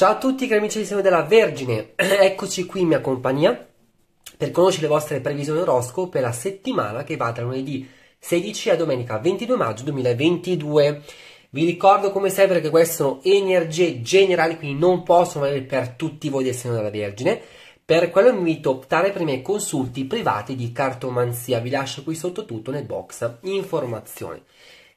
Ciao a tutti cari amici di Signore della Vergine, eccoci qui in mia compagnia per conoscere le vostre previsioni orosco per la settimana che va da lunedì 16 a domenica 22 maggio 2022. Vi ricordo come sempre che queste sono energie generali, quindi non possono valere per tutti voi del Signore della Vergine. Per quello vi invito a optare per i miei consulti privati di cartomanzia, vi lascio qui sotto tutto nel box informazioni.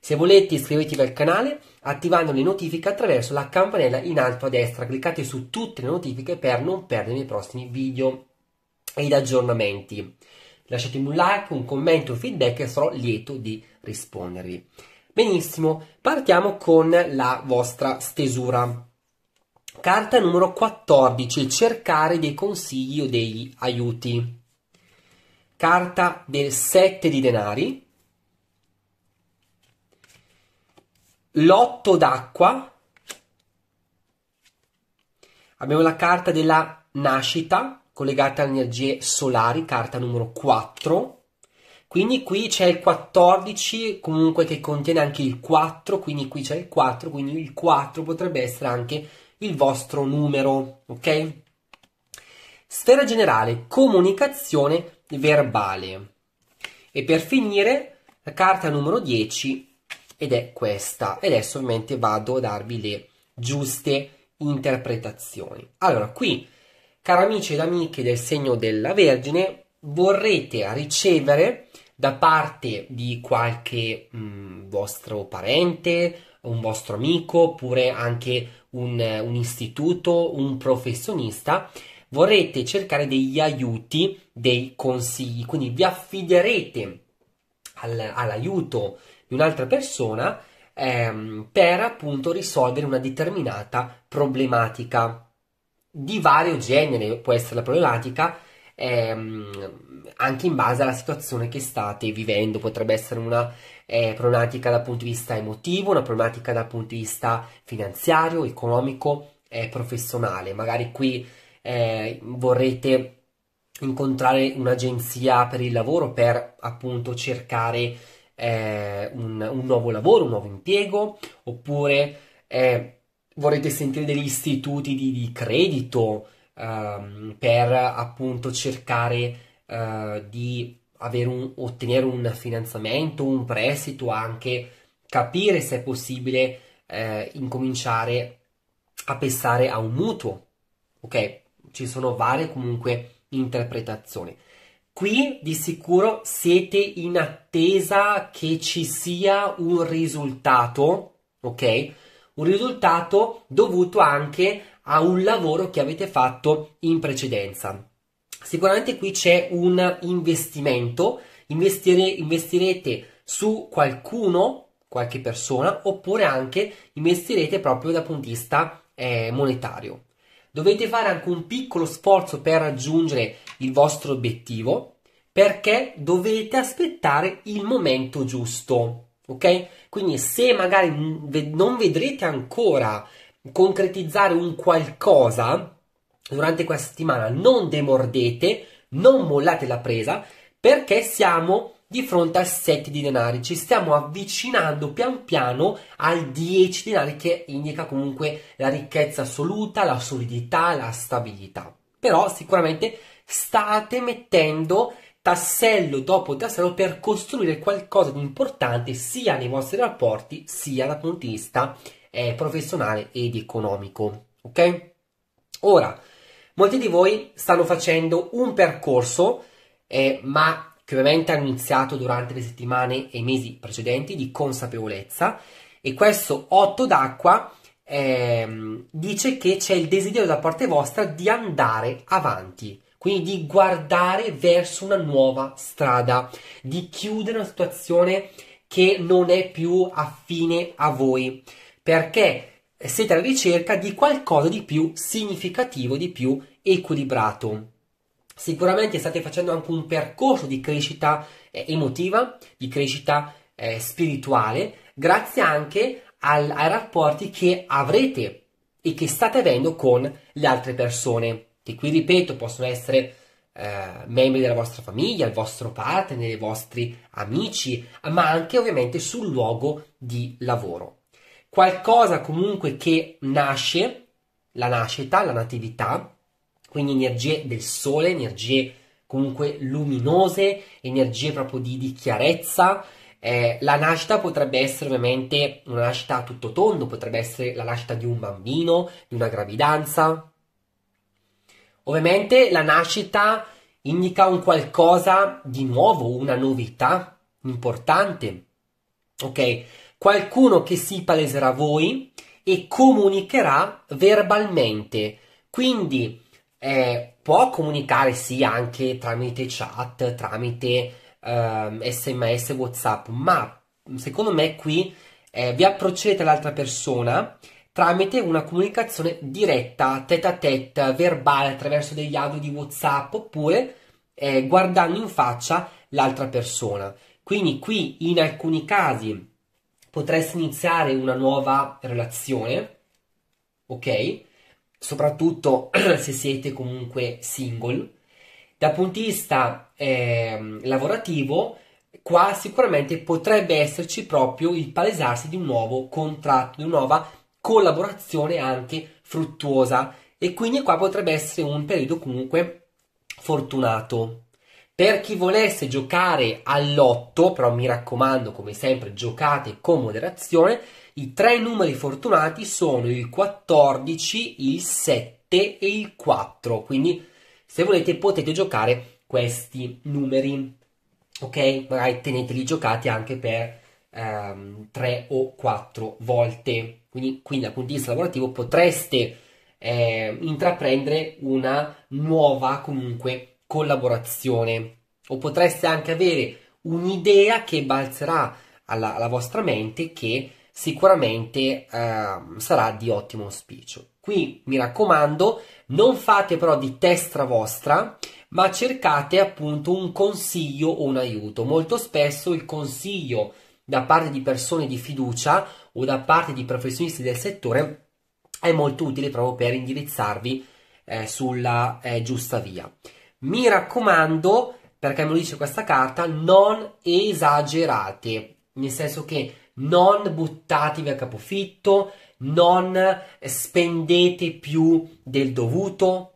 Se volete iscrivetevi al canale attivando le notifiche attraverso la campanella in alto a destra. Cliccate su tutte le notifiche per non perdere i prossimi video ed aggiornamenti. Lasciatemi un like, un commento, un feedback e sarò lieto di rispondervi. Benissimo, partiamo con la vostra stesura. Carta numero 14, cercare dei consigli o degli aiuti. Carta del 7 di denari, l'otto d'acqua, abbiamo la carta della nascita collegata alle energie solari, carta numero 4. Quindi qui c'è il 14, comunque che contiene anche il 4, quindi qui c'è il 4, quindi il 4 potrebbe essere anche il vostro numero, ok? Sfera generale, comunicazione verbale. E per finire, la carta numero 10, ed è questa. E adesso ovviamente vado a darvi le giuste interpretazioni. Allora, qui, cari amici ed amiche del segno della Vergine, vorrete ricevere da parte di qualche mh, mm, vostro parente, un vostro amico, oppure anche un, un istituto, un professionista, vorrete cercare degli aiuti, dei consigli, quindi vi affiderete all'aiuto all di un'altra persona ehm, per appunto risolvere una determinata problematica di vario genere, può essere la problematica ehm, anche in base alla situazione che state vivendo, potrebbe essere una eh, problematica dal punto di vista emotivo, una problematica dal punto di vista finanziario, economico, eh, professionale, magari qui eh, vorrete incontrare un'agenzia per il lavoro per appunto cercare eh, un, un, nuovo lavoro, un nuovo impiego, oppure eh, vorrete sentire degli istituti di, di credito ehm, per appunto cercare eh, di un, ottenere un finanziamento, un prestito, anche capire se è possibile eh, incominciare a pensare a un mutuo. Ok, ci sono varie comunque interpretazioni. Qui di sicuro siete in attesa che ci sia un risultato, ok? Un risultato dovuto anche a un lavoro che avete fatto in precedenza. Sicuramente qui c'è un investimento, Investire, investirete su qualcuno, qualche persona, oppure anche investirete proprio dal punto di vista eh, monetario dovete fare anche un piccolo sforzo per raggiungere il vostro obiettivo perché dovete aspettare il momento giusto. Ok? Quindi se magari non vedrete ancora concretizzare un qualcosa durante questa settimana, non demordete, non mollate la presa perché siamo di fronte al 7 di denari. Ci stiamo avvicinando pian piano al 10 di denari che indica comunque la ricchezza assoluta, la solidità, la stabilità. Però sicuramente state mettendo tassello dopo tassello per costruire qualcosa di importante sia nei vostri rapporti sia dal punto di vista eh, professionale ed economico. Ok? Ora, molti di voi stanno facendo un percorso, eh, ma che ovviamente hanno iniziato durante le settimane e i mesi precedenti di consapevolezza e questo 8 d'acqua ehm, dice che c'è il desiderio da parte vostra di andare avanti, quindi di guardare verso una nuova strada, di chiudere una situazione che non è più affine a voi, perché siete alla ricerca di qualcosa di più significativo, di più equilibrato. Sicuramente state facendo anche un percorso di crescita eh, emotiva, di crescita eh, spirituale, grazie anche al, ai rapporti che avrete e che state avendo con le altre persone, che qui ripeto possono essere eh, membri della vostra famiglia, il vostro partner, i vostri amici, ma anche ovviamente sul luogo di lavoro. Qualcosa comunque che nasce, la nascita, la natività, quindi energie del sole, energie comunque luminose, energie proprio di, di chiarezza. Eh, la nascita potrebbe essere ovviamente una nascita a tutto tondo, potrebbe essere la nascita di un bambino, di una gravidanza. Ovviamente la nascita indica un qualcosa di nuovo, una novità importante. Ok? Qualcuno che si paleserà a voi e comunicherà verbalmente. Quindi eh, può comunicare sì anche tramite chat, tramite eh, sms, whatsapp, ma secondo me qui eh, vi approcciate all'altra persona tramite una comunicazione diretta, tête a tête, verbale, attraverso degli audio di whatsapp oppure eh, guardando in faccia l'altra persona. Quindi qui in alcuni casi potreste iniziare una nuova relazione, ok? soprattutto se siete comunque single. Dal punto di vista eh, lavorativo, qua sicuramente potrebbe esserci proprio il palesarsi di un nuovo contratto, di una nuova collaborazione anche fruttuosa e quindi qua potrebbe essere un periodo comunque fortunato. Per chi volesse giocare all'otto, però mi raccomando, come sempre, giocate con moderazione. I tre numeri fortunati sono il 14, il 7 e il 4. Quindi, se volete, potete giocare questi numeri. Ok? Magari teneteli giocati anche per ehm, 3 o 4 volte. Quindi, quindi, dal punto di vista lavorativo, potreste eh, intraprendere una nuova comunque collaborazione o potreste anche avere un'idea che balzerà alla, alla, vostra mente che sicuramente eh, sarà di ottimo auspicio. Qui mi raccomando, non fate però di testa vostra, ma cercate appunto un consiglio o un aiuto. Molto spesso il consiglio da parte di persone di fiducia o da parte di professionisti del settore è molto utile proprio per indirizzarvi eh, sulla eh, giusta via. Mi raccomando, perché me lo dice questa carta, non esagerate, nel senso che non buttatevi a capofitto, non spendete più del dovuto,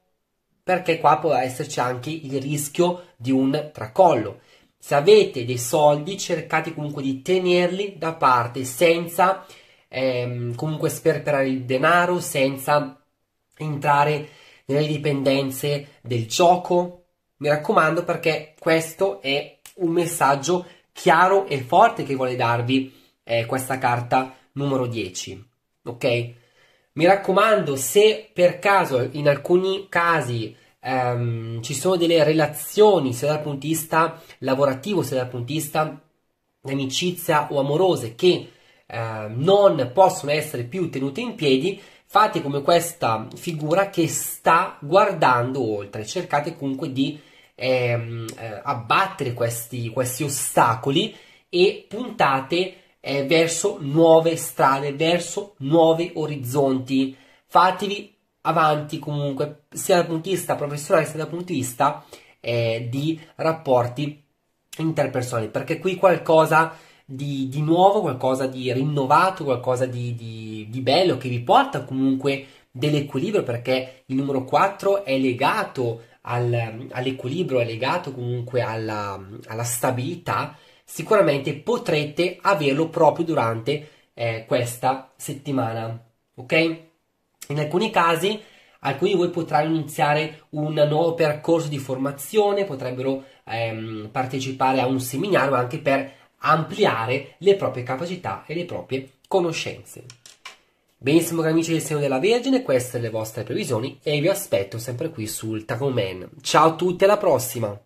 perché qua può esserci anche il rischio di un tracollo. Se avete dei soldi, cercate comunque di tenerli da parte senza ehm, comunque sperperare il denaro, senza entrare nelle dipendenze del gioco. Mi raccomando perché questo è un messaggio chiaro e forte che vuole darvi eh, questa carta numero 10. Ok? Mi raccomando, se per caso in alcuni casi ehm, ci sono delle relazioni, sia dal punto di vista lavorativo, sia dal punto di vista di amicizia o amorose, che eh, non possono essere più tenute in piedi, Fate come questa figura che sta guardando oltre, cercate comunque di ehm, eh, abbattere questi, questi, ostacoli e puntate eh, verso nuove strade, verso nuovi orizzonti. Fatevi avanti comunque, sia dal punto di vista professionale sia dal punto di vista eh, di rapporti interpersonali, perché qui qualcosa di, di nuovo, qualcosa di rinnovato, qualcosa di, di, di bello che vi porta comunque dell'equilibrio perché il numero 4 è legato al, all'equilibrio, è legato comunque alla, alla, stabilità, sicuramente potrete averlo proprio durante eh, questa settimana. Ok? In alcuni casi, alcuni di voi potranno iniziare un nuovo percorso di formazione, potrebbero ehm, partecipare a un seminario anche per ampliare le proprie capacità e le proprie conoscenze. Benissimo cari amici del Segno della Vergine, queste le vostre previsioni e vi aspetto sempre qui sul Tacoman. Ciao a tutti, alla prossima!